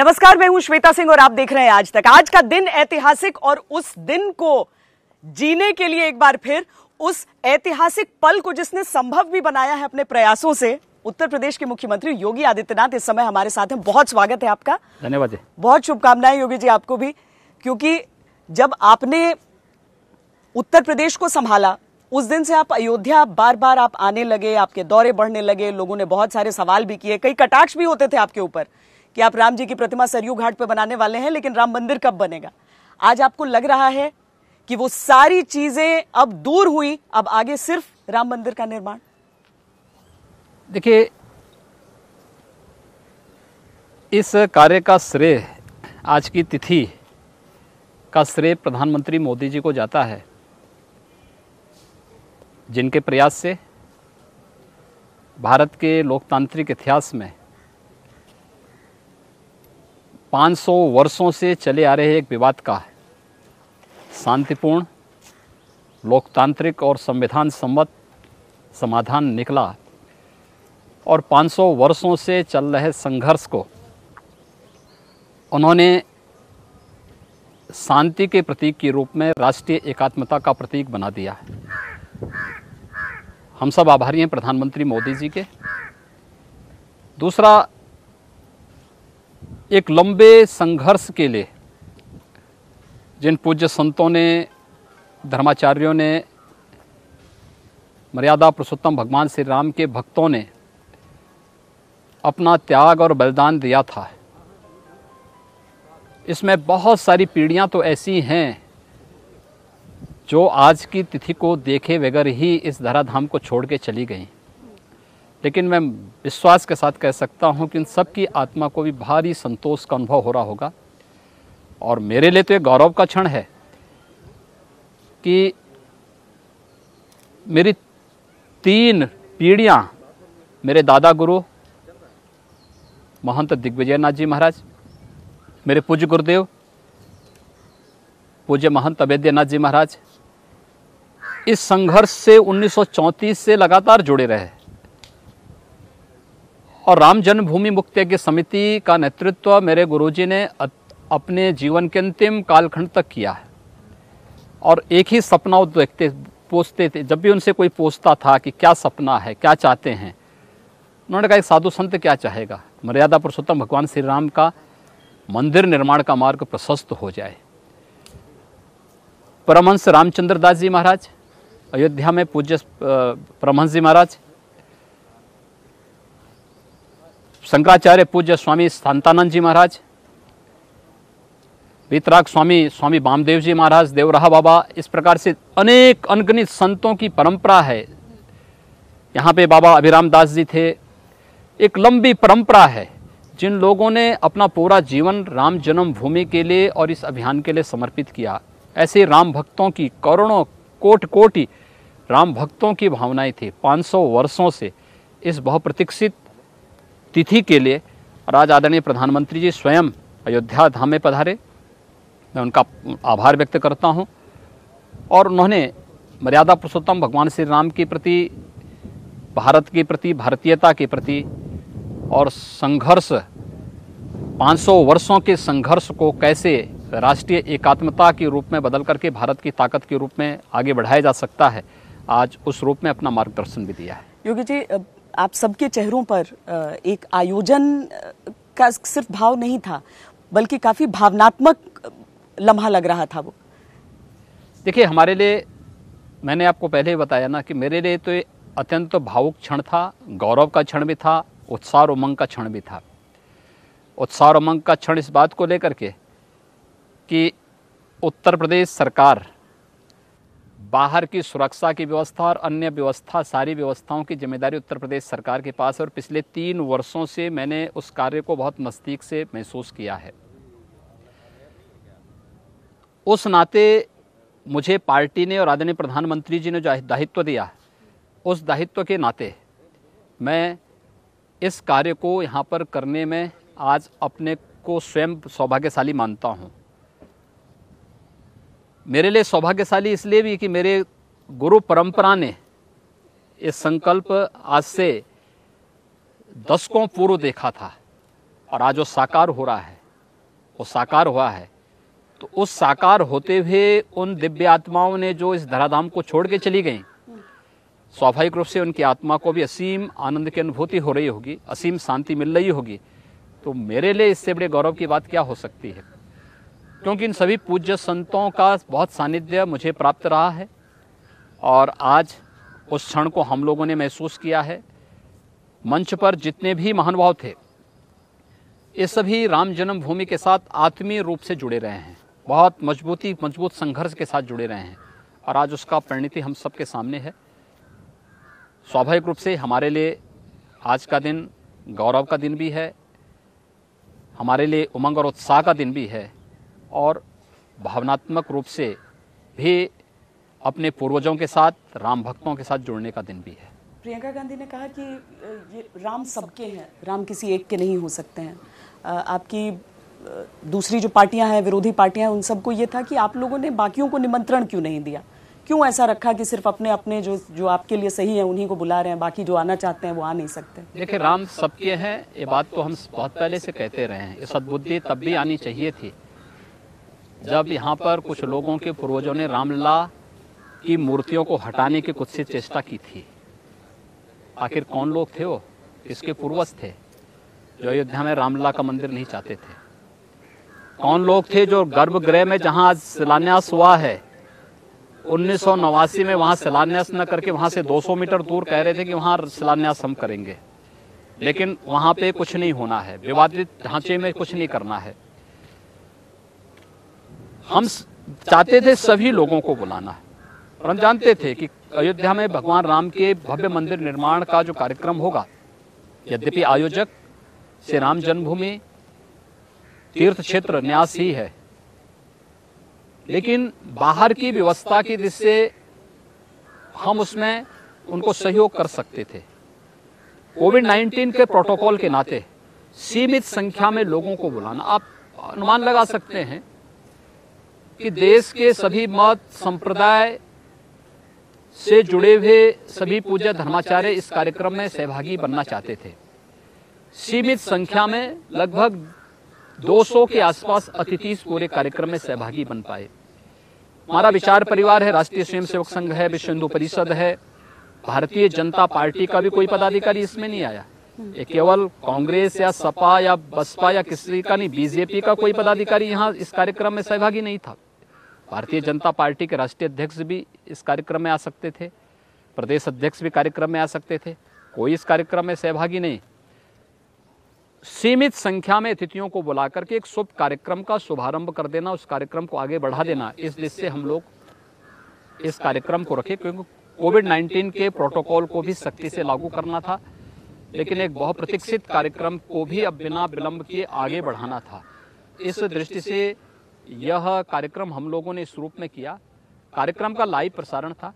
नमस्कार मैं हूं श्वेता सिंह और आप देख रहे हैं आज तक आज का दिन ऐतिहासिक और उस दिन को जीने के लिए एक बार फिर उस ऐतिहासिक पल को जिसने संभव भी बनाया है अपने प्रयासों से उत्तर प्रदेश के मुख्यमंत्री योगी आदित्यनाथ इस समय हमारे साथ हैं बहुत स्वागत है आपका धन्यवाद बहुत शुभकामनाएं योगी जी आपको भी क्योंकि जब आपने उत्तर प्रदेश को संभाला उस दिन से आप अयोध्या बार बार आप आने लगे आपके दौरे बढ़ने लगे लोगों ने बहुत सारे सवाल भी किए कई कटाक्ष भी होते थे आपके ऊपर कि आप राम जी की प्रतिमा सरयू घाट पर बनाने वाले हैं लेकिन राम मंदिर कब बनेगा आज आपको लग रहा है कि वो सारी चीजें अब दूर हुई अब आगे सिर्फ राम मंदिर का निर्माण देखिए इस कार्य का श्रेय आज की तिथि का श्रेय प्रधानमंत्री मोदी जी को जाता है जिनके प्रयास से भारत के लोकतांत्रिक इतिहास में 500 वर्षों से चले आ रहे एक विवाद का है शांतिपूर्ण लोकतांत्रिक और संविधान सम्मत समाधान निकला और 500 वर्षों से चल रहे संघर्ष को उन्होंने शांति के प्रतीक के रूप में राष्ट्रीय एकात्मता का प्रतीक बना दिया है हम सब आभारी हैं प्रधानमंत्री मोदी जी के दूसरा एक लंबे संघर्ष के लिए जिन पूज्य संतों ने धर्माचार्यों ने मर्यादा पुरुषोत्तम भगवान श्री राम के भक्तों ने अपना त्याग और बलिदान दिया था इसमें बहुत सारी पीढ़ियां तो ऐसी हैं जो आज की तिथि को देखे बगैर ही इस धराधाम को छोड़ के चली गई लेकिन मैं विश्वास के साथ कह सकता हूँ कि इन सब की आत्मा को भी भारी संतोष का अनुभव हो रहा होगा और मेरे लिए तो ये गौरव का क्षण है कि मेरी तीन पीढ़ियाँ मेरे दादा गुरु महंत दिग्विजयनाथ जी महाराज मेरे पूज्य गुरुदेव पूज्य महंत अवेद्यनाथ जी महाराज इस संघर्ष से 1934 से लगातार जुड़े रहे और राम जन्मभूमि मुक्त यज्ञ समिति का नेतृत्व मेरे गुरुजी ने अपने जीवन के अंतिम कालखंड तक किया है और एक ही सपना वो देखते पूछते थे जब भी उनसे कोई पूछता था कि क्या सपना है क्या चाहते हैं उन्होंने कहा एक साधु संत क्या चाहेगा मर्यादा पुरुषोत्तम भगवान श्री राम का मंदिर निर्माण का मार्ग प्रशस्त हो जाए परमहंस रामचंद्र दास जी महाराज अयोध्या में पूज्य परमहंस जी महाराज शंकराचार्य पूज्य स्वामी संतानंद जी महाराज वितराग स्वामी स्वामी बामदेव जी महाराज देवराहा बाबा इस प्रकार से अनेक अनगणित संतों की परंपरा है यहाँ पे बाबा अभिराम दास जी थे एक लंबी परंपरा है जिन लोगों ने अपना पूरा जीवन राम जन्मभूमि के लिए और इस अभियान के लिए समर्पित किया ऐसे राम भक्तों की करोड़ों कोट कोटि राम भक्तों की भावनाएं थी 500 वर्षों से इस बहुप्रतीक्षित तिथि के लिए और आज आदरणीय प्रधानमंत्री जी स्वयं अयोध्या धाम में पधारे मैं उनका आभार व्यक्त करता हूँ और उन्होंने मर्यादा पुरुषोत्तम भगवान श्री राम के प्रति भारत के प्रति भारतीयता के प्रति और संघर्ष 500 वर्षों के संघर्ष को कैसे राष्ट्रीय एकात्मता के रूप में बदल करके भारत की ताकत के रूप में आगे बढ़ाया जा सकता है आज उस रूप में अपना मार्गदर्शन भी दिया है योगी जी आप सबके चेहरों पर एक आयोजन का सिर्फ भाव नहीं था बल्कि काफ़ी भावनात्मक लम्हा लग रहा था वो देखिए हमारे लिए मैंने आपको पहले ही बताया ना कि मेरे लिए तो अत्यंत तो भावुक क्षण था गौरव का क्षण भी था उत्साह उमंग का क्षण भी था उत्साह उमंग का क्षण इस बात को लेकर के कि उत्तर प्रदेश सरकार बाहर की सुरक्षा की व्यवस्था और अन्य व्यवस्था सारी व्यवस्थाओं की जिम्मेदारी उत्तर प्रदेश सरकार के पास है और पिछले तीन वर्षों से मैंने उस कार्य को बहुत नज़दीक से महसूस किया है उस नाते मुझे पार्टी ने और आदरणीय प्रधानमंत्री जी ने जो दायित्व दिया उस दायित्व के नाते मैं इस कार्य को यहाँ पर करने में आज अपने को स्वयं सौभाग्यशाली मानता हूँ मेरे लिए सौभाग्यशाली इसलिए भी कि मेरे गुरु परंपरा ने ये संकल्प आज से दशकों पूर्व देखा था और आज वो साकार हो रहा है वो साकार हुआ है तो उस साकार होते हुए उन दिव्य आत्माओं ने जो इस धराधाम को छोड़ के चली गई स्वाभाविक रूप से उनकी आत्मा को भी असीम आनंद की अनुभूति हो रही होगी असीम शांति मिल रही होगी तो मेरे लिए इससे बड़े गौरव की बात क्या हो सकती है क्योंकि इन सभी पूज्य संतों का बहुत सानिध्य मुझे प्राप्त रहा है और आज उस क्षण को हम लोगों ने महसूस किया है मंच पर जितने भी महानुभाव थे ये सभी राम जन्मभूमि के साथ आत्मीय रूप से जुड़े रहे हैं बहुत मजबूती मजबूत संघर्ष के साथ जुड़े रहे हैं और आज उसका परिणति हम सबके सामने है स्वाभाविक रूप से हमारे लिए आज का दिन गौरव का दिन भी है हमारे लिए उमंग और उत्साह का दिन भी है और भावनात्मक रूप से भी अपने पूर्वजों के साथ राम भक्तों के साथ जुड़ने का दिन भी है प्रियंका गांधी ने कहा कि ये राम सबके हैं राम किसी एक के नहीं हो सकते हैं आपकी दूसरी जो पार्टियां हैं विरोधी पार्टियां हैं उन सबको ये था कि आप लोगों ने बाकियों को निमंत्रण क्यों नहीं दिया क्यों ऐसा रखा कि सिर्फ अपने अपने जो जो आपके लिए सही है उन्हीं को बुला रहे हैं बाकी जो आना चाहते हैं वो आ नहीं सकते देखिए राम सबके हैं ये बात तो हम बहुत पहले से कहते रहे हैं ये सद्बुद्धि तब भी आनी चाहिए थी जब यहाँ पर कुछ लोगों के पूर्वजों ने रामलला की मूर्तियों को हटाने की कुछ से चेष्टा की थी आखिर कौन लोग थे वो किसके पूर्वज थे जो अयोध्या में रामलला का मंदिर नहीं चाहते थे कौन लोग थे जो गर्भगृह में जहाँ आज शिलान्यास हुआ है उन्नीस में वहाँ शिलान्यास न करके वहाँ से 200 मीटर दूर कह रहे थे कि वहाँ शिलान्यास हम करेंगे लेकिन वहाँ पे कुछ नहीं होना है विवादित ढांचे में कुछ नहीं करना है हम चाहते थे सभी लोगों को बुलाना है और हम जानते थे कि अयोध्या में भगवान राम के भव्य मंदिर निर्माण का जो कार्यक्रम होगा यद्यपि आयोजक श्री राम जन्मभूमि तीर्थ क्षेत्र न्यास ही है लेकिन बाहर की व्यवस्था की दृष्टि हम उसमें उनको सहयोग कर सकते थे कोविड 19 के प्रोटोकॉल के नाते सीमित संख्या में लोगों को बुलाना आप अनुमान लगा सकते हैं कि देश के सभी मत संप्रदाय से जुड़े हुए सभी पूजा धर्माचार्य इस कार्यक्रम में सहभागी बनना चाहते थे सीमित संख्या में लगभग 200 के आसपास अतिथि पूरे कार्यक्रम में सहभागी बन पाए हमारा विचार परिवार है राष्ट्रीय स्वयंसेवक संघ है विश्व हिंदू परिषद है भारतीय जनता पार्टी का भी कोई पदाधिकारी इसमें नहीं आया ये केवल कांग्रेस या सपा या बसपा या किसी का नहीं बीजेपी का कोई पदाधिकारी यहाँ इस कार्यक्रम में सहभागी नहीं था भारतीय जनता पार्टी के राष्ट्रीय अध्यक्ष भी इस कार्यक्रम में आ सकते थे प्रदेश अध्यक्ष भी कार्यक्रम में आ सकते थे कोई इस कार्यक्रम में सहभागी नहीं सीमित संख्या में अतिथियों को बुला करके एक शुभ कार्यक्रम का शुभारंभ कर देना उस कार्यक्रम को आगे बढ़ा देना इस से हम लोग इस कार्यक्रम को रखें क्योंकि कोविड 19 के प्रोटोकॉल को भी सख्ती से लागू करना था लेकिन एक बहुप्रतीक्षित कार्यक्रम को भी अब बिना विलंब के आगे बढ़ाना था इस दृष्टि से यह कार्यक्रम हम लोगों ने इस रूप में किया कार्यक्रम का लाइव प्रसारण था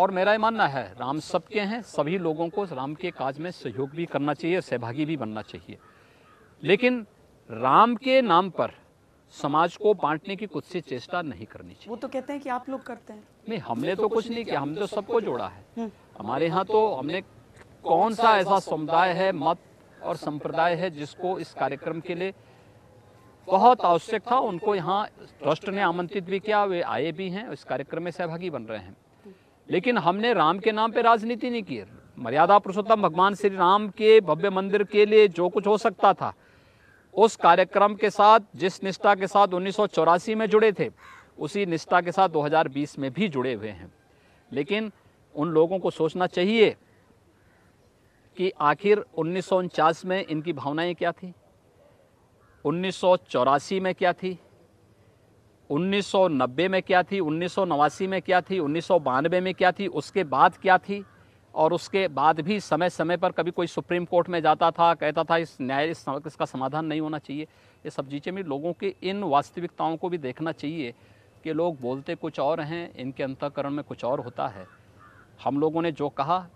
और मेरा ये मानना है राम सबके हैं सभी लोगों को राम के काज में सहयोग भी करना चाहिए सहभागी भी बनना चाहिए लेकिन राम के नाम पर समाज को बांटने की कुछ सी चेष्टा नहीं करनी चाहिए वो तो कहते हैं कि आप लोग करते हैं नहीं हमने तो कुछ नहीं किया हम तो सबको जोड़ा है हम्म। हमारे यहाँ तो हमने कौन सा ऐसा समुदाय है मत और संप्रदाय है जिसको इस कार्यक्रम के लिए बहुत आवश्यक था उनको यहाँ ट्रस्ट ने आमंत्रित भी किया वे आए भी हैं इस कार्यक्रम में सहभागी बन रहे हैं लेकिन हमने राम के नाम पे राजनीति नहीं की मर्यादा पुरुषोत्तम भगवान श्री राम के भव्य मंदिर के लिए जो कुछ हो सकता था उस कार्यक्रम के साथ जिस निष्ठा के साथ उन्नीस में जुड़े थे उसी निष्ठा के साथ 2020 में भी जुड़े हुए हैं लेकिन उन लोगों को सोचना चाहिए कि आखिर उन्नीस में इनकी भावनाएं क्या थी उन्नीस में क्या थी 1990 में क्या थी उन्नीस में क्या थी उन्नीस में क्या थी उसके बाद क्या थी और उसके बाद भी समय समय पर कभी कोई सुप्रीम कोर्ट में जाता था कहता था इस न्याय इस इसका समाधान नहीं होना चाहिए ये सब चीज़ें में लोगों के इन वास्तविकताओं को भी देखना चाहिए कि लोग बोलते कुछ और हैं इनके अंतकरण में कुछ और होता है हम लोगों ने जो कहा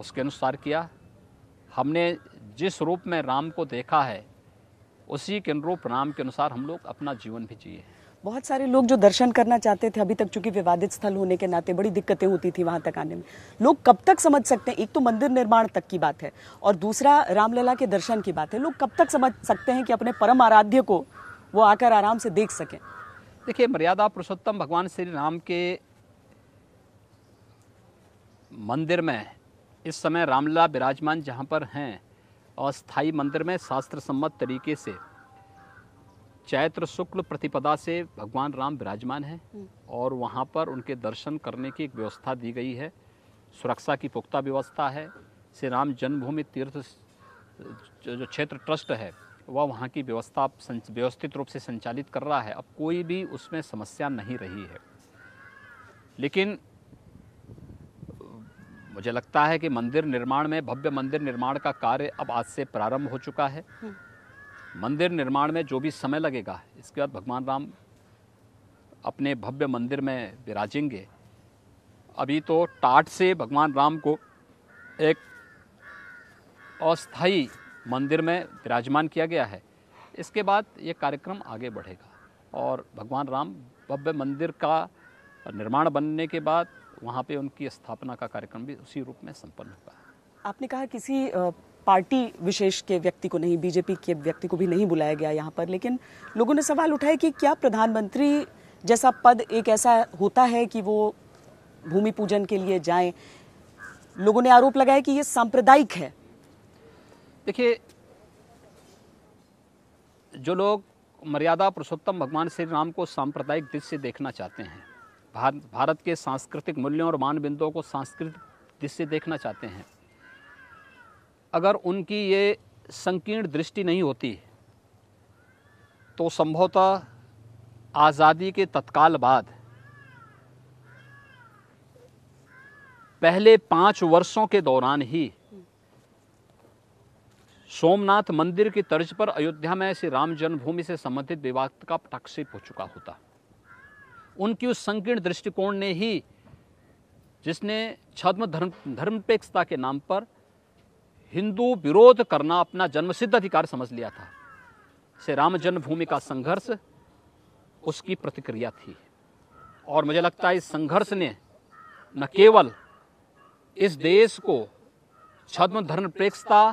उसके अनुसार किया हमने जिस रूप में राम को देखा है उसी के अनुरूप नाम के अनुसार हम लोग अपना जीवन भी जिए बहुत सारे लोग जो दर्शन करना चाहते थे अभी तक चूंकि विवादित स्थल होने के नाते बड़ी दिक्कतें होती थी वहां तक आने में लोग कब तक समझ सकते हैं एक तो मंदिर निर्माण तक की बात है और दूसरा रामलला के दर्शन की बात है लोग कब तक समझ सकते हैं कि अपने परम आराध्य को वो आकर आराम से देख सकें देखिए मर्यादा पुरुषोत्तम भगवान श्री राम के मंदिर में इस समय रामलला विराजमान जहाँ पर हैं अस्थाई मंदिर में शास्त्र सम्मत तरीके से चैत्र शुक्ल प्रतिपदा से भगवान राम विराजमान हैं हम्म। और वहाँ पर उनके दर्शन करने की एक व्यवस्था दी गई है सुरक्षा की पुख्ता व्यवस्था है श्री राम जन्मभूमि तीर्थ जो क्षेत्र ट्रस्ट है वह वहाँ की व्यवस्था व्यवस्थित रूप से संचालित कर रहा है अब कोई भी उसमें समस्या नहीं रही है लेकिन मुझे लगता है कि मंदिर निर्माण में भव्य मंदिर निर्माण का कार्य अब आज से प्रारंभ हो चुका है हम्म। मंदिर निर्माण में जो भी समय लगेगा इसके बाद भगवान राम अपने भव्य मंदिर में विराजेंगे अभी तो टाट से भगवान राम को एक अस्थाई मंदिर में विराजमान किया गया है इसके बाद ये कार्यक्रम आगे बढ़ेगा और भगवान राम भव्य मंदिर का निर्माण बनने के बाद वहाँ पे उनकी स्थापना का कार्यक्रम भी उसी रूप में संपन्न होगा आपने कहा किसी पार्टी विशेष के व्यक्ति को नहीं बीजेपी के व्यक्ति को भी नहीं बुलाया गया यहाँ पर लेकिन लोगों ने सवाल उठाया कि क्या प्रधानमंत्री जैसा पद एक ऐसा होता है कि वो भूमि पूजन के लिए जाएं लोगों ने आरोप लगाया कि ये सांप्रदायिक है देखिए जो लोग मर्यादा पुरुषोत्तम भगवान श्री राम को सांप्रदायिक दृष्टि से देखना चाहते हैं भारत के सांस्कृतिक मूल्यों और मान बिंदुओं को सांस्कृतिक दृष्टि देखना चाहते हैं अगर उनकी ये संकीर्ण दृष्टि नहीं होती तो संभवतः आज़ादी के तत्काल बाद पहले पाँच वर्षों के दौरान ही सोमनाथ मंदिर की तर्ज पर अयोध्या में श्री राम जन्मभूमि से संबंधित विवाद का टक्षेप हो चुका होता उनकी उस संकीर्ण दृष्टिकोण ने ही जिसने छद्म धर्म धर्मपेक्षता के नाम पर हिंदू विरोध करना अपना जन्मसिद्ध अधिकार समझ लिया था से राम जन्मभूमि का संघर्ष उसकी प्रतिक्रिया थी और मुझे लगता है इस संघर्ष ने न केवल इस देश को छद्म धर्मपेक्षता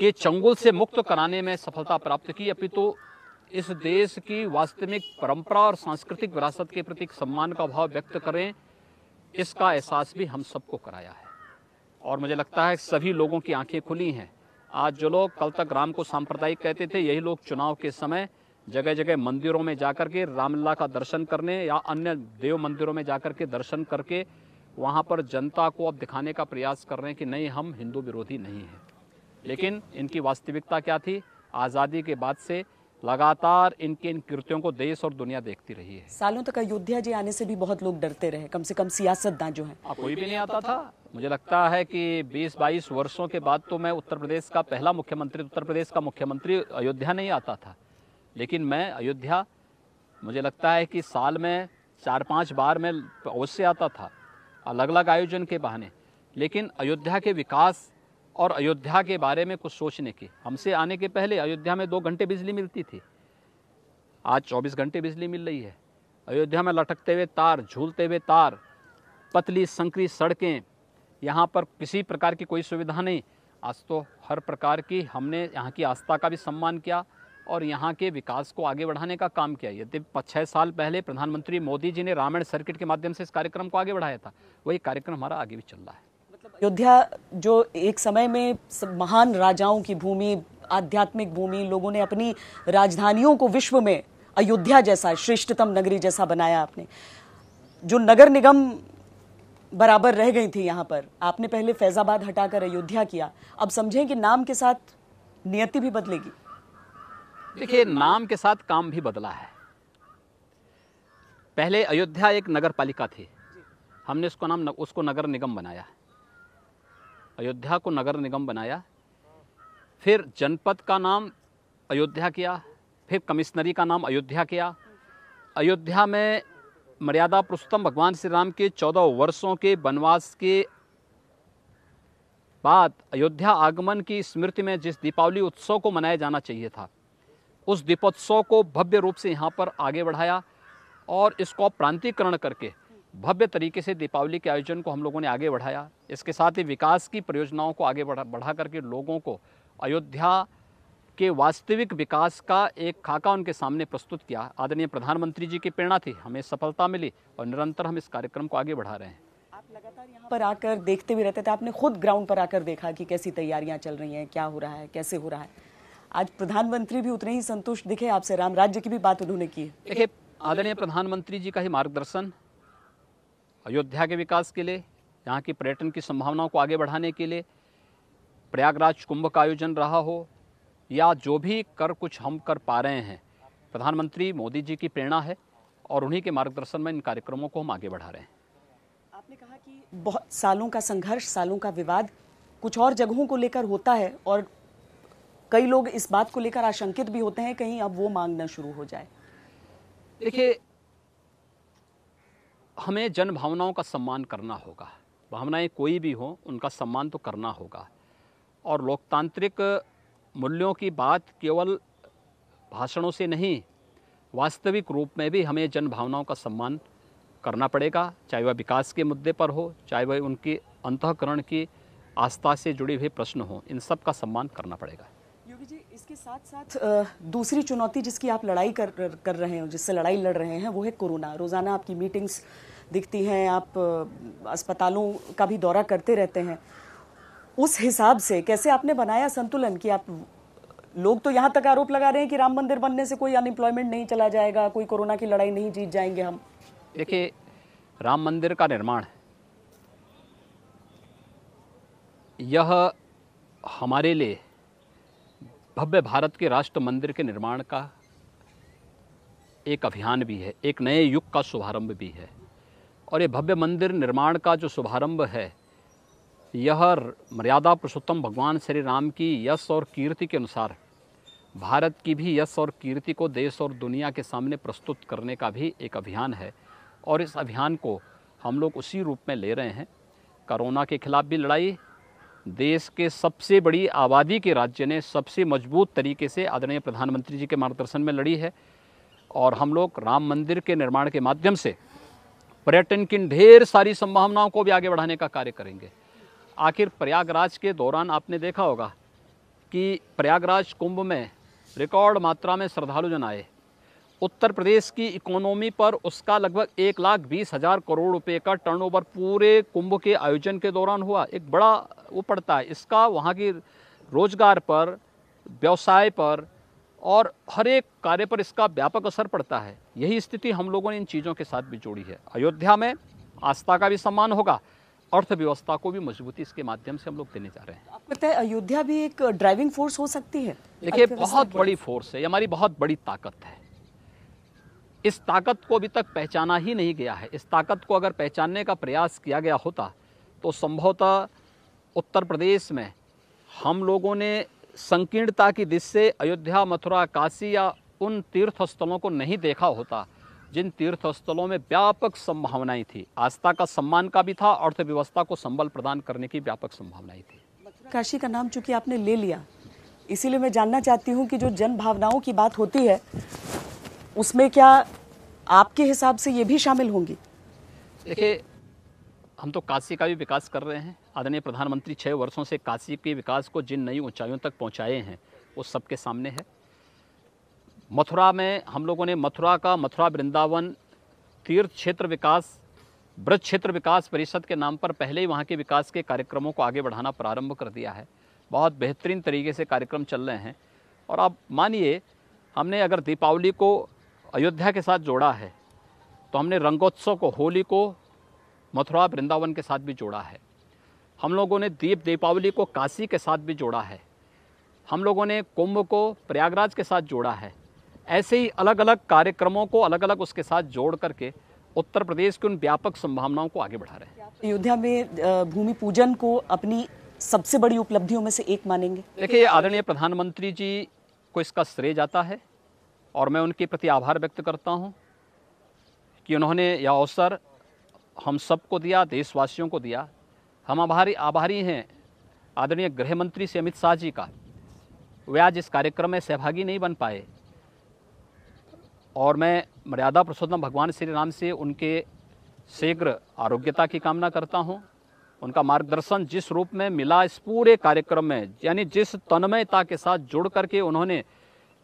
के चंगुल से मुक्त कराने में सफलता प्राप्त की अपितु तो इस देश की वास्तविक परंपरा और सांस्कृतिक विरासत के प्रति सम्मान का भाव व्यक्त करें इसका एहसास भी हम सबको कराया है और मुझे लगता है सभी लोगों की आंखें खुली हैं आज जो लोग कल तक राम को सांप्रदायिक कहते थे यही लोग चुनाव के समय जगह जगह मंदिरों में जाकर के रामलला का दर्शन करने या अन्य देव मंदिरों में जाकर के दर्शन करके वहाँ पर जनता को अब दिखाने का प्रयास कर रहे हैं कि नहीं हम हिंदू विरोधी नहीं हैं लेकिन इनकी वास्तविकता क्या थी आज़ादी के बाद से लगातार इनके इन कृत्यों को देश और दुनिया देखती रही है सालों तक अयोध्या जी आने से भी बहुत लोग डरते रहे कम से कम सियासतदान जो है अब कोई भी नहीं आता था मुझे लगता है कि 20-22 वर्षों के बाद तो मैं उत्तर प्रदेश का पहला मुख्यमंत्री उत्तर प्रदेश का मुख्यमंत्री अयोध्या नहीं आता था लेकिन मैं अयोध्या मुझे लगता है कि साल में चार पाँच बार मैं अवश्य आता था अलग अलग आयोजन के बहाने लेकिन अयोध्या के विकास और अयोध्या के बारे में कुछ सोचने की हमसे आने के पहले अयोध्या में दो घंटे बिजली मिलती थी आज 24 घंटे बिजली मिल रही है अयोध्या में लटकते हुए तार झूलते हुए तार पतली संकरी सड़कें यहाँ पर किसी प्रकार की कोई सुविधा नहीं आज तो हर प्रकार की हमने यहाँ की आस्था का भी सम्मान किया और यहाँ के विकास को आगे बढ़ाने का काम किया यदि छः साल पहले प्रधानमंत्री मोदी जी ने रामायण सर्किट के माध्यम से इस कार्यक्रम को आगे बढ़ाया था वही कार्यक्रम हमारा आगे भी चल रहा है अयोध्या जो एक समय में महान राजाओं की भूमि आध्यात्मिक भूमि लोगों ने अपनी राजधानियों को विश्व में अयोध्या जैसा श्रेष्ठतम नगरी जैसा बनाया आपने जो नगर निगम बराबर रह गई थी यहाँ पर आपने पहले फैज़ाबाद हटाकर अयोध्या किया अब समझें कि नाम के साथ नियति भी बदलेगी देखिए नाम के साथ काम भी बदला है पहले अयोध्या एक नगर पालिका थी हमने उसको नाम उसको नगर निगम बनाया है अयोध्या को नगर निगम बनाया फिर जनपद का नाम अयोध्या किया फिर कमिश्नरी का नाम अयोध्या किया अयोध्या में मर्यादा पुरुषोत्तम भगवान श्री राम के चौदह वर्षों के वनवास के बाद अयोध्या आगमन की स्मृति में जिस दीपावली उत्सव को मनाया जाना चाहिए था उस दीपोत्सव को भव्य रूप से यहाँ पर आगे बढ़ाया और इसको प्रांतिकरण करके भव्य तरीके से दीपावली के आयोजन को हम लोगों ने आगे बढ़ाया इसके साथ ही विकास की परियोजनाओं को आगे बढ़ा बढ़ा करके लोगों को अयोध्या के वास्तविक विकास का एक खाका उनके सामने प्रस्तुत किया आदरणीय प्रधानमंत्री जी की प्रेरणा थी हमें सफलता मिली और निरंतर हम इस कार्यक्रम को आगे बढ़ा रहे हैं आप लगातार यहाँ पर आकर देखते भी रहते थे आपने खुद ग्राउंड पर आकर देखा कि कैसी तैयारियां चल रही हैं क्या हो रहा है कैसे हो रहा है आज प्रधानमंत्री भी उतने ही संतुष्ट दिखे आपसे राम राज्य की भी बात उन्होंने की देखिए आदरणीय प्रधानमंत्री जी का ही मार्गदर्शन अयोध्या के विकास के लिए यहाँ की पर्यटन की संभावनाओं को आगे बढ़ाने के लिए प्रयागराज कुंभ का आयोजन रहा हो या जो भी कर कुछ हम कर पा रहे हैं प्रधानमंत्री मोदी जी की प्रेरणा है और उन्हीं के मार्गदर्शन में इन कार्यक्रमों को हम आगे बढ़ा रहे हैं आपने कहा कि बहुत सालों का संघर्ष सालों का विवाद कुछ और जगहों को लेकर होता है और कई लोग इस बात को लेकर आशंकित भी होते हैं कहीं अब वो मांग ना शुरू हो जाए देखिए हमें जन भावनाओं का सम्मान करना होगा भावनाएं कोई भी हों उनका सम्मान तो करना होगा और लोकतांत्रिक मूल्यों की बात केवल भाषणों से नहीं वास्तविक रूप में भी हमें जन भावनाओं का सम्मान करना पड़ेगा चाहे वह विकास के मुद्दे पर हो चाहे वह उनके अंतकरण की आस्था से जुड़े हुए प्रश्न हों इन सब का सम्मान करना पड़ेगा इसके साथ साथ दूसरी चुनौती जिसकी आप लड़ाई कर कर रहे हो जिससे लड़ाई लड़ रहे हैं वो है कोरोना रोज़ाना आपकी मीटिंग्स दिखती हैं आप अस्पतालों का भी दौरा करते रहते हैं उस हिसाब से कैसे आपने बनाया संतुलन कि आप लोग तो यहाँ तक आरोप लगा रहे हैं कि राम मंदिर बनने से कोई अनएम्प्लॉयमेंट नहीं चला जाएगा कोई कोरोना की लड़ाई नहीं जीत जाएंगे हम देखिए राम मंदिर का निर्माण यह हमारे लिए भव्य भारत के राष्ट्र मंदिर के निर्माण का एक अभियान भी है एक नए युग का शुभारंभ भी है और ये भव्य मंदिर निर्माण का जो शुभारंभ है यह मर्यादा पुरुषोत्तम भगवान श्री राम की यश और कीर्ति के अनुसार भारत की भी यश और कीर्ति को देश और दुनिया के सामने प्रस्तुत करने का भी एक अभियान है और इस अभियान को हम लोग उसी रूप में ले रहे हैं कोरोना के खिलाफ भी लड़ाई देश के सबसे बड़ी आबादी के राज्य ने सबसे मजबूत तरीके से आदरणीय प्रधानमंत्री जी के मार्गदर्शन में लड़ी है और हम लोग राम मंदिर के निर्माण के माध्यम से पर्यटन की ढेर सारी संभावनाओं को भी आगे बढ़ाने का कार्य करेंगे आखिर प्रयागराज के दौरान आपने देखा होगा कि प्रयागराज कुंभ में रिकॉर्ड मात्रा में श्रद्धालु जन आए उत्तर प्रदेश की इकोनॉमी पर उसका लगभग एक लाख बीस हज़ार करोड़ रुपए का टर्नओवर पूरे कुंभ के आयोजन के दौरान हुआ एक बड़ा वो पड़ता है इसका वहाँ की रोजगार पर व्यवसाय पर और हर एक कार्य पर इसका व्यापक असर पड़ता है यही स्थिति हम लोगों ने इन चीज़ों के साथ भी जोड़ी है अयोध्या में आस्था का भी सम्मान होगा अर्थव्यवस्था को भी मजबूती इसके माध्यम से हम लोग देने जा रहे हैं आपको पता है अयोध्या भी एक ड्राइविंग फोर्स हो सकती है देखिए बहुत बड़ी फोर्स है हमारी बहुत बड़ी ताकत है इस ताकत को अभी तक पहचाना ही नहीं गया है इस ताकत को अगर पहचानने का प्रयास किया गया होता तो संभवतः उत्तर प्रदेश में हम लोगों ने संकीर्णता की दिश से अयोध्या मथुरा काशी या उन तीर्थस्थलों को नहीं देखा होता जिन तीर्थस्थलों में व्यापक संभावनाएं थी आस्था का सम्मान का भी था अर्थव्यवस्था को संबल प्रदान करने की व्यापक संभावनाएं थी काशी का नाम चूंकि आपने ले लिया इसीलिए मैं जानना चाहती हूँ कि जो जन भावनाओं की बात होती है उसमें क्या आपके हिसाब से ये भी शामिल होंगी देखिए हम तो काशी का भी विकास कर रहे हैं आदरणीय प्रधानमंत्री छः वर्षों से काशी के विकास को जिन नई ऊंचाइयों तक पहुंचाए हैं वो सबके सामने है मथुरा में हम लोगों ने मथुरा का मथुरा वृंदावन तीर्थ क्षेत्र विकास ब्रज क्षेत्र विकास परिषद के नाम पर पहले ही वहाँ के विकास के कार्यक्रमों को आगे बढ़ाना प्रारंभ कर दिया है बहुत बेहतरीन तरीके से कार्यक्रम चल रहे हैं और आप मानिए हमने अगर दीपावली को अयोध्या के साथ जोड़ा है तो हमने रंगोत्सव को होली को मथुरा वृंदावन के साथ भी जोड़ा है हम लोगों ने दीप दीपावली को काशी के साथ भी जोड़ा है हम लोगों ने कुंभ को प्रयागराज के साथ जोड़ा है ऐसे ही अलग अलग कार्यक्रमों को अलग अलग उसके साथ जोड़ करके उत्तर प्रदेश की उन व्यापक संभावनाओं को आगे बढ़ा रहे हैं अयोध्या में भूमि पूजन को अपनी सबसे बड़ी उपलब्धियों में से एक मानेंगे देखिए आदरणीय प्रधानमंत्री जी को इसका श्रेय जाता है और मैं उनके प्रति आभार व्यक्त करता हूँ कि उन्होंने यह अवसर हम सबको दिया देशवासियों को दिया हम आभारी आभारी हैं आदरणीय गृह मंत्री श्री अमित शाह जी का वे आज इस कार्यक्रम में सहभागी नहीं बन पाए और मैं मर्यादा पुरुषोत्तम भगवान श्री राम से उनके शीघ्र आरोग्यता की कामना करता हूँ उनका मार्गदर्शन जिस रूप में मिला इस पूरे कार्यक्रम में यानी जिस तन्मयता के साथ जुड़ करके उन्होंने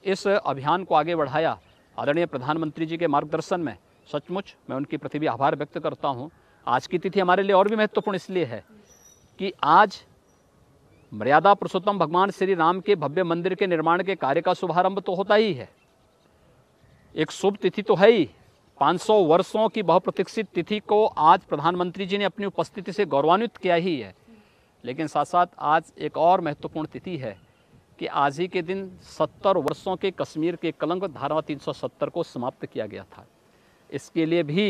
इस अभियान को आगे बढ़ाया आदरणीय प्रधानमंत्री जी के मार्गदर्शन में सचमुच मैं उनकी प्रति भी आभार व्यक्त करता हूँ आज की तिथि हमारे लिए और भी महत्वपूर्ण इसलिए है कि आज मर्यादा पुरुषोत्तम भगवान श्री राम के भव्य मंदिर के निर्माण के कार्य का शुभारंभ तो होता ही है एक शुभ तिथि तो है ही 500 वर्षों की बहुप्रतीक्षित तिथि को आज प्रधानमंत्री जी ने अपनी उपस्थिति से गौरवान्वित किया ही है लेकिन साथ साथ आज एक और महत्वपूर्ण तिथि है कि आज ही के दिन 70 वर्षों के कश्मीर के कलंक धारा 370 को समाप्त किया गया था इसके लिए भी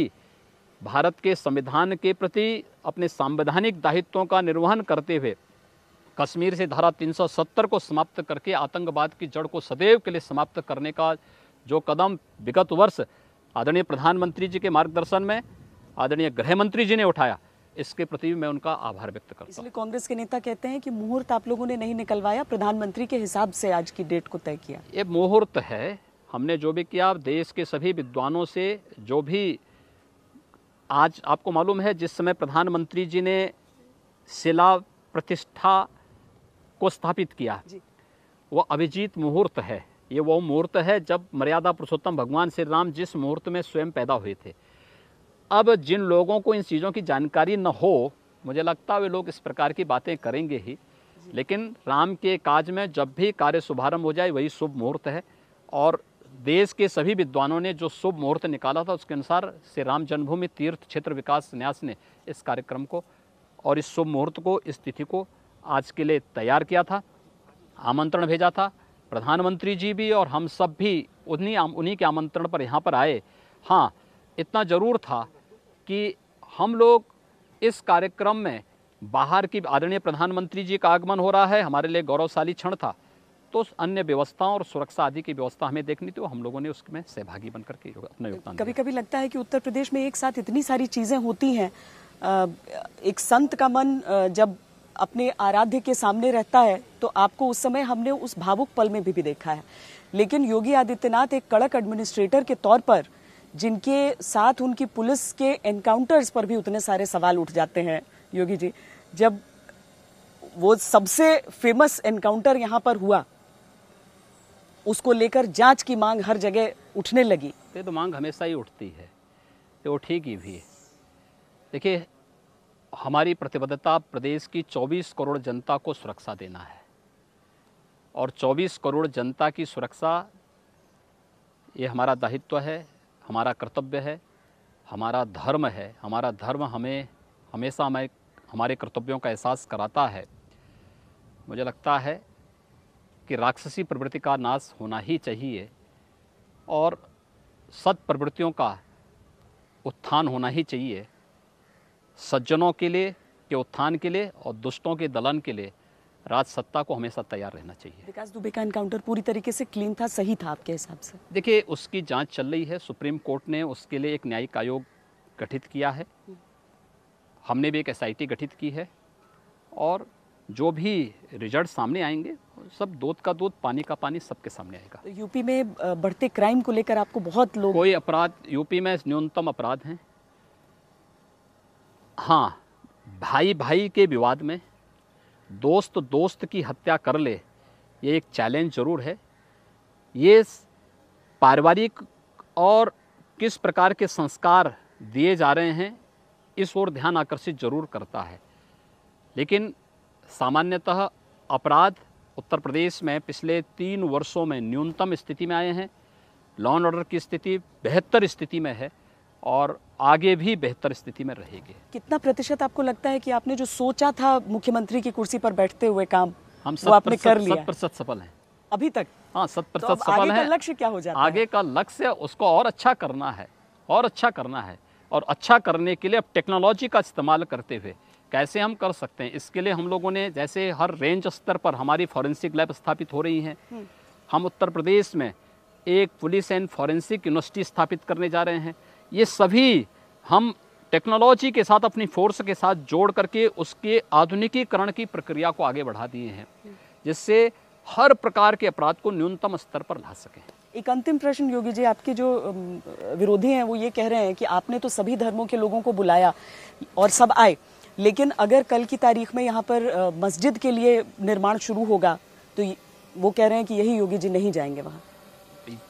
भारत के संविधान के प्रति अपने संवैधानिक दायित्वों का निर्वहन करते हुए कश्मीर से धारा 370 को समाप्त करके आतंकवाद की जड़ को सदैव के लिए समाप्त करने का जो कदम विगत वर्ष आदरणीय प्रधानमंत्री जी के मार्गदर्शन में आदरणीय गृह मंत्री जी ने उठाया इसके प्रति भी मैं उनका आभार व्यक्त करता हूँ इसलिए कांग्रेस के नेता कहते हैं कि मुहूर्त आप लोगों ने नहीं निकलवाया प्रधानमंत्री के हिसाब से आज की डेट को तय किया ये मुहूर्त है हमने जो भी किया देश के सभी विद्वानों से जो भी आज आपको मालूम है जिस समय प्रधानमंत्री जी ने शिला प्रतिष्ठा को स्थापित किया वह अभिजीत मुहूर्त है ये वो मुहूर्त है जब मर्यादा पुरुषोत्तम भगवान श्री राम जिस मुहूर्त में स्वयं पैदा हुए थे अब जिन लोगों को इन चीज़ों की जानकारी न हो मुझे लगता है वे लोग इस प्रकार की बातें करेंगे ही लेकिन राम के काज में जब भी कार्य शुभारंभ हो जाए वही शुभ मुहूर्त है और देश के सभी विद्वानों ने जो शुभ मुहूर्त निकाला था उसके अनुसार श्री राम जन्मभूमि तीर्थ क्षेत्र विकास न्यास ने इस कार्यक्रम को और इस शुभ मुहूर्त को इस तिथि को आज के लिए तैयार किया था आमंत्रण भेजा था प्रधानमंत्री जी भी और हम सब भी उन्हीं उन्हीं के आमंत्रण पर यहाँ पर आए हाँ इतना ज़रूर था कि हम लोग इस कार्यक्रम में बाहर की आदरणीय प्रधानमंत्री जी का आगमन हो रहा है हमारे लिए गौरवशाली क्षण था तो अन्य व्यवस्थाओं और सुरक्षा आदि की व्यवस्था हमें देखनी थी हम लोगों ने उसमें सहभागी बनकर के अपना योगदान कभी कभी लगता है कि उत्तर प्रदेश में एक साथ इतनी सारी चीजें होती हैं एक संत का मन जब अपने आराध्य के सामने रहता है तो आपको उस समय हमने उस भावुक पल में भी, भी देखा है लेकिन योगी आदित्यनाथ एक कड़क एडमिनिस्ट्रेटर के तौर पर जिनके साथ उनकी पुलिस के एनकाउंटर्स पर भी उतने सारे सवाल उठ जाते हैं योगी जी जब वो सबसे फेमस एनकाउंटर यहाँ पर हुआ उसको लेकर जांच की मांग हर जगह उठने लगी ये तो मांग हमेशा ही उठती है ये वो ठीक ही भी देखिए हमारी प्रतिबद्धता प्रदेश की 24 करोड़ जनता को सुरक्षा देना है और 24 करोड़ जनता की सुरक्षा ये हमारा दायित्व है हमारा कर्तव्य है हमारा धर्म है हमारा धर्म हमें हमेशा हमें हमारे कर्तव्यों का एहसास कराता है मुझे लगता है कि राक्षसी प्रवृत्ति का नाश होना ही चाहिए और सत प्रवृत्तियों का उत्थान होना ही चाहिए सज्जनों के लिए के उत्थान के लिए और दुष्टों के दलन के लिए राज सत्ता को हमेशा तैयार रहना चाहिए विकास दुबे का इनकाउंटर पूरी तरीके से क्लीन था सही था आपके हिसाब से देखिए उसकी जांच चल रही है सुप्रीम कोर्ट ने उसके लिए एक न्यायिक आयोग गठित किया है हम्म। हमने भी एक एस गठित की है और जो भी रिजल्ट सामने आएंगे सब दूध का दूध पानी का पानी सबके सामने आएगा तो यूपी में बढ़ते क्राइम को लेकर आपको बहुत लोग कोई अपराध यूपी में न्यूनतम अपराध हैं हाँ भाई भाई के विवाद में दोस्त दोस्त की हत्या कर ले ये एक चैलेंज ज़रूर है ये पारिवारिक और किस प्रकार के संस्कार दिए जा रहे हैं इस ओर ध्यान आकर्षित जरूर करता है लेकिन सामान्यतः अपराध उत्तर प्रदेश में पिछले तीन वर्षों में न्यूनतम स्थिति में आए हैं लॉ एंड ऑर्डर की स्थिति बेहतर स्थिति में है और आगे भी बेहतर स्थिति में रहेगी कितना प्रतिशत आपको लगता है कि आपने जो सोचा था मुख्यमंत्री की कुर्सी पर बैठते हुए काम हम सब आपने कर लिया प्रतिशत सफल है अभी तक हाँ सत प्रतिशत तो सफल है लक्ष्य क्या हो जाता आगे है? का लक्ष्य उसको और अच्छा करना है और अच्छा करना है और अच्छा करने के लिए अब टेक्नोलॉजी का इस्तेमाल करते हुए कैसे हम कर सकते हैं इसके लिए हम लोगों ने जैसे हर रेंज स्तर पर हमारी फॉरेंसिक लैब स्थापित हो रही हैं हम्म। हम उत्तर प्रदेश में एक पुलिस एंड फॉरेंसिक यूनिवर्सिटी स्थापित करने जा रहे हैं ये सभी हम टेक्नोलॉजी के साथ अपनी फोर्स के साथ जोड़ करके उसके आधुनिकीकरण की प्रक्रिया को आगे बढ़ा दिए हैं जिससे हर प्रकार के अपराध को न्यूनतम स्तर पर ला सकें एक अंतिम प्रश्न योगी जी आपके जो विरोधी हैं वो ये कह रहे हैं कि आपने तो सभी धर्मों के लोगों को बुलाया और सब आए लेकिन अगर कल की तारीख में यहाँ पर मस्जिद के लिए निर्माण शुरू होगा तो वो कह रहे हैं कि यही योगी जी नहीं जाएंगे वहाँ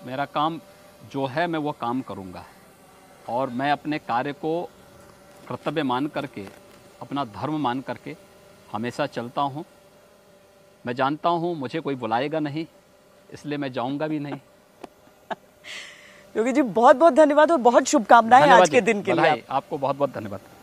मेरा काम जो है मैं वो काम करूँगा और मैं अपने कार्य को कर्तव्य मान करके अपना धर्म मान करके हमेशा चलता हूँ मैं जानता हूँ मुझे कोई बुलाएगा नहीं इसलिए मैं जाऊँगा भी नहीं योगी जी बहुत बहुत धन्यवाद और बहुत शुभकामनाएं आज के दिन के लिए आपको बहुत बहुत धन्यवाद